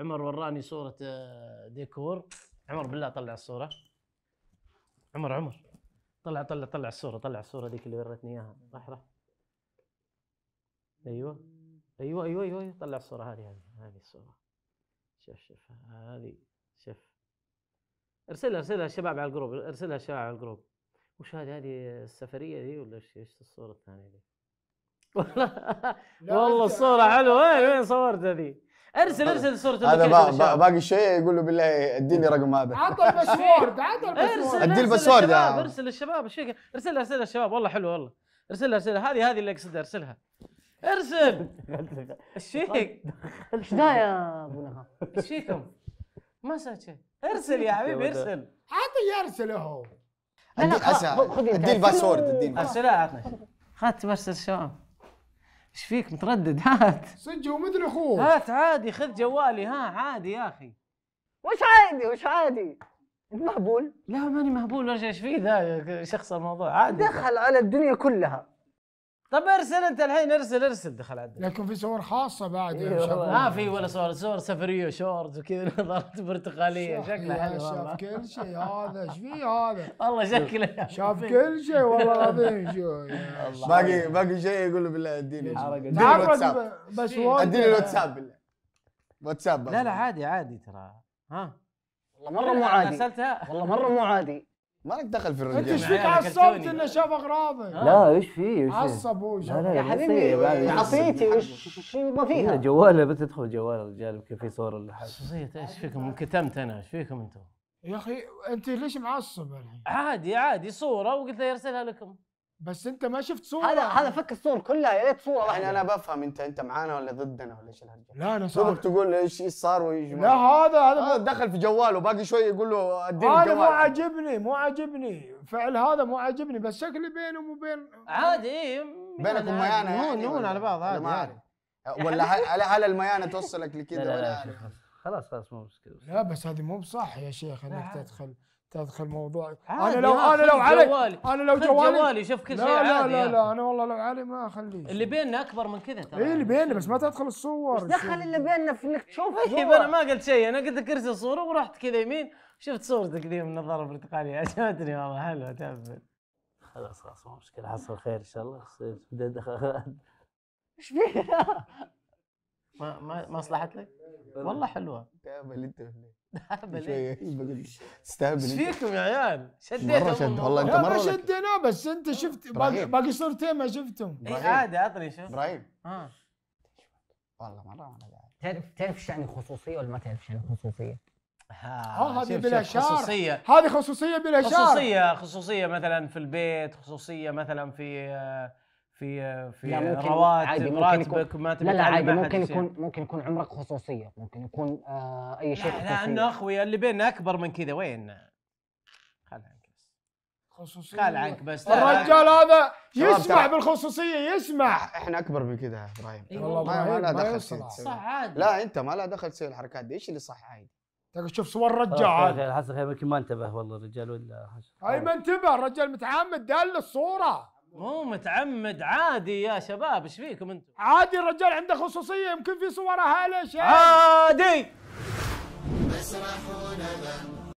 عمر وراني صورة آه، ديكور عمر بالله طلع الصورة عمر عمر طلع طلع طلع الصورة طلع الصورة ذيك اللي ورتني اياها راح راح ايوه ايوه ايوه ايوه, أيوة. طلع الصورة هذه هذه هذه الصورة شوف شوف هذه شوف ارسلها ارسلها الشباب على الجروب ارسلها الشباب على الجروب وش هذه هذه السفرية ذي ولا ايش الصورة الثانية ذي؟ والله الصوره حلوه إيه، وين وين صورتها ذي ارسل ارسل صورة هذا باقي شيء يقول له بالله اديني رقم هذا عطوا الباسورد عطوا الباسورد ادي الباسورد ارسل للشباب ايش ارسل ارسل للشباب والله حلو والله ارسلها ارسلها هذه هذه اللي اقصدها ارسلها ارسل ايش فيك؟ ايش ذا يا ابو نهار؟ ايش فيكم؟ ما سويت شيء ارسل يا حبيبي ارسل عطي ارسل هو ادي الباسورد اديني ارسلها عطني خذت برسل الشباب ايش فيك متردد هات سجه مثل اخوه هات عادي خذ جوالي ها عادي يا اخي وش عادي وش عادي انت مهبول لا ماني مهبول ولا ايش فيه ذا شخص الموضوع عادي دخل على الدنيا كلها طب ارسل انت الحين ارسل ارسل دخل عندنا لكن في صور خاصه بعد ما إيه آه، في ولا صور صور سفريه وشورت وكذا نظارات برتقاليه شكله حلو شاف كل شيء هذا ايش فيه هذا؟ والله شكله شاف كل شيء والله العظيم شو باقي باقي شيء يقول له بالله اديني اديني الواتساب بس اديني الواتساب بالله واتساب لا لا عادي عادي ترى ها والله مره مو عادي والله مره مو عادي مالك دخل في الرجال انت ايش فيك عصبت انه شاف اغراضك لا ايش في عصب هو لا يا حبيبي إيه، عصيتي ايش ما فيها جواله بس ادخل جوال الرجال يمكن في صور ولا حاجه شخصيه ايش فيكم انكتمت انا ايش فيكم انتم؟ يا اخي انت ليش معصب الحين؟ عادي عادي صوره وقلت له يرسلها لكم بس انت ما شفت صوره هذا هذا فك الصور كلها يا ريت صوره يعني انا بفهم انت انت معانا ولا ضدنا ولا ايش الهرجه لا انا صار تقول ايش صار وايش لا هذا هذا آه دخل في جواله باقي شوي يقول له اديني هذا مو عاجبني مو عاجبني فعل هذا مو عاجبني بس شكلي بينهم وبين عادي إيه، بينك يعني وميانا يعني نون على بعض عادي يعني ولا هل هل الميانه توصلك لكذا ولا خلاص خلاص مو مشكله لا بس هذه مو بصح يا شيخ انك تدخل تدخل موضوع انا لو انا لو علي انا لو جوالي جوالي شوف كل شيء لا لا لا, لا انا والله لو علي ما اخليه اللي بيننا اكبر من كذا ترى اي اللي بيننا بس ما تدخل الصور بس دخل اللي بيننا في انك تشوفه طيب انا ما قلت شيء انا قلت لك ارسل صوره ورحت كذا يمين شفت صورتك ذي من النظاره البرتقاليه عجبتني والله حلوه تهبل خلاص خلاص ما مشكله حصل خير ان شاء الله ايش فيه ما ما ما صلحت لك؟ والله حلوه تهبل انت ولا تستهبل إيه؟ ايش فيكم يا عيال؟ شديت مره شد والله انت مره شديناه بس انت شفت باقي, صورتين ما شفتهم اي عادي اعطني شوف ابراهيم ها آه. والله مره ما تعرف تعرف ايش يعني خصوصيه ولا ما تعرف ايش يعني خصوصيه؟ ها آه، هذه بلا شار خصوصيه هذه خصوصيه بلا شار خصوصيه خصوصيه مثلا في البيت خصوصيه مثلا في آه، في في رواتب راتبك ما تبي لا لا عادي ممكن يكون ممكن يكون عمرك خصوصيه ممكن يكون آه اي شيء لا لانه اخويا اللي بيننا اكبر من كذا وين؟ خل عنك بس خصوصيه خل عنك بس الرجال هذا يسمح بالخصوصيه يسمح احنا اكبر من كذا يا ابراهيم إيه، والله ما, ما لا دخل صح عادي لا انت ما لا دخل تسوي الحركات دي ايش اللي صح عادي تشوف صور رجال حسن خير يمكن ما انتبه والله الرجال ولا اي ما انتبه الرجال متعمد دال الصوره مو متعمد عادي يا شباب ايش فيكم انتم؟ عادي الرجال عنده خصوصية يمكن في صورها شيء عادي